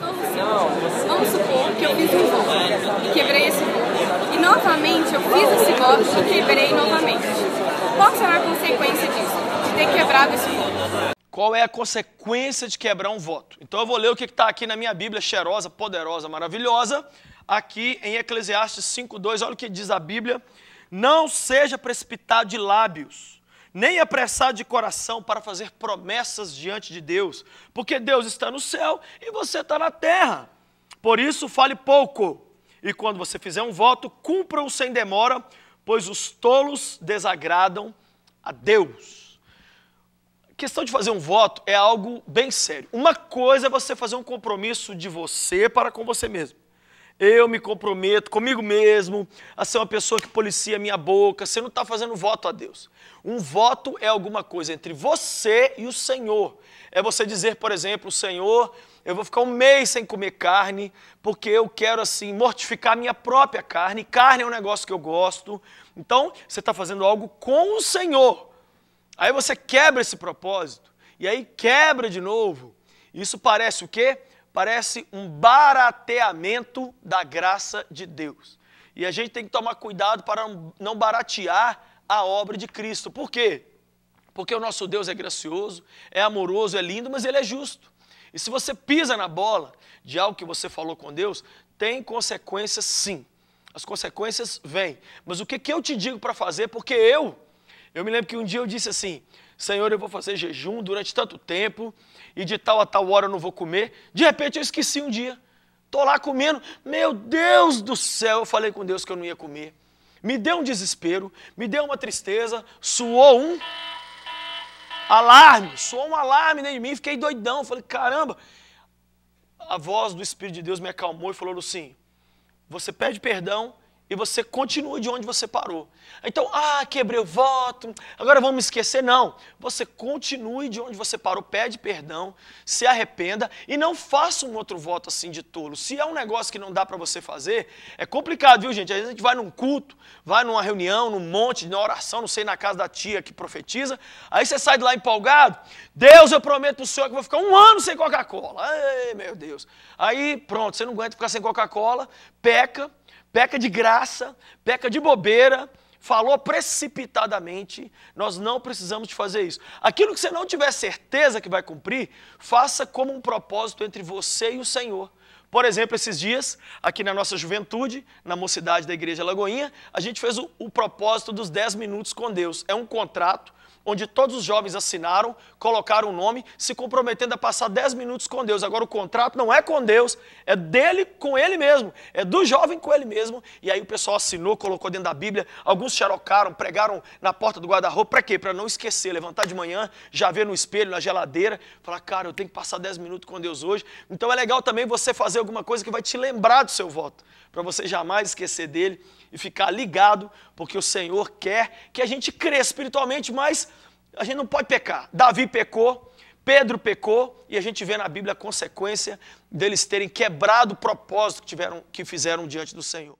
Vamos supor que eu fiz um golpe, quebrei esse golpe, e novamente eu fiz esse golpe e quebrei novamente. Qual será a consequência disso, de ter quebrado esse voto? Qual é a consequência de quebrar um voto? Então eu vou ler o que está aqui na minha Bíblia, cheirosa, poderosa, maravilhosa, aqui em Eclesiastes 5,2, olha o que diz a Bíblia, não seja precipitado de lábios, nem apressar de coração para fazer promessas diante de Deus, porque Deus está no céu e você está na terra. Por isso, fale pouco, e quando você fizer um voto, cumpra-o sem demora, pois os tolos desagradam a Deus. A questão de fazer um voto é algo bem sério. Uma coisa é você fazer um compromisso de você para com você mesmo. Eu me comprometo comigo mesmo a ser uma pessoa que policia a minha boca. Você não está fazendo voto a Deus. Um voto é alguma coisa entre você e o Senhor. É você dizer, por exemplo, Senhor, eu vou ficar um mês sem comer carne, porque eu quero, assim, mortificar a minha própria carne. Carne é um negócio que eu gosto. Então, você está fazendo algo com o Senhor. Aí você quebra esse propósito. E aí quebra de novo. Isso parece o quê? parece um barateamento da graça de Deus. E a gente tem que tomar cuidado para não baratear a obra de Cristo. Por quê? Porque o nosso Deus é gracioso, é amoroso, é lindo, mas ele é justo. E se você pisa na bola de algo que você falou com Deus, tem consequências sim. As consequências vêm. Mas o que, que eu te digo para fazer? Porque eu, eu me lembro que um dia eu disse assim: Senhor, eu vou fazer jejum durante tanto tempo e de tal a tal hora eu não vou comer. De repente eu esqueci um dia. Estou lá comendo, meu Deus do céu, eu falei com Deus que eu não ia comer. Me deu um desespero, me deu uma tristeza, suou um alarme, suou um alarme dentro de mim, fiquei doidão. Falei, caramba. A voz do Espírito de Deus me acalmou e falou assim: Você pede perdão e você continua de onde você parou. Então, ah, quebrei o voto, agora vamos esquecer. Não. Você continue de onde você parou, pede perdão, se arrependa e não faça um outro voto assim de tolo. Se é um negócio que não dá para você fazer, é complicado, viu, gente? Às vezes a gente vai num culto, vai numa reunião, num monte, numa oração, não sei, na casa da tia que profetiza, aí você sai de lá empolgado. Deus, eu prometo para o senhor que vou ficar um ano sem Coca-Cola. ai meu Deus. Aí, pronto, você não aguenta ficar sem Coca-Cola, peca peca de graça, peca de bobeira, falou precipitadamente, nós não precisamos de fazer isso. Aquilo que você não tiver certeza que vai cumprir, faça como um propósito entre você e o Senhor. Por exemplo, esses dias, aqui na nossa juventude, na mocidade da Igreja Lagoinha, a gente fez o, o propósito dos 10 minutos com Deus. É um contrato onde todos os jovens assinaram, colocaram o nome, se comprometendo a passar 10 minutos com Deus. Agora o contrato não é com Deus, é dele com ele mesmo, é do jovem com ele mesmo. E aí o pessoal assinou, colocou dentro da Bíblia, alguns xerocaram, pregaram na porta do guarda-roupa, para quê? Para não esquecer, levantar de manhã, já ver no espelho, na geladeira, falar, cara, eu tenho que passar 10 minutos com Deus hoje. Então é legal também você fazer alguma coisa que vai te lembrar do seu voto, para você jamais esquecer dele e ficar ligado, porque o Senhor quer que a gente cresça espiritualmente, mas a gente não pode pecar. Davi pecou, Pedro pecou, e a gente vê na Bíblia a consequência deles terem quebrado o propósito que, tiveram, que fizeram diante do Senhor.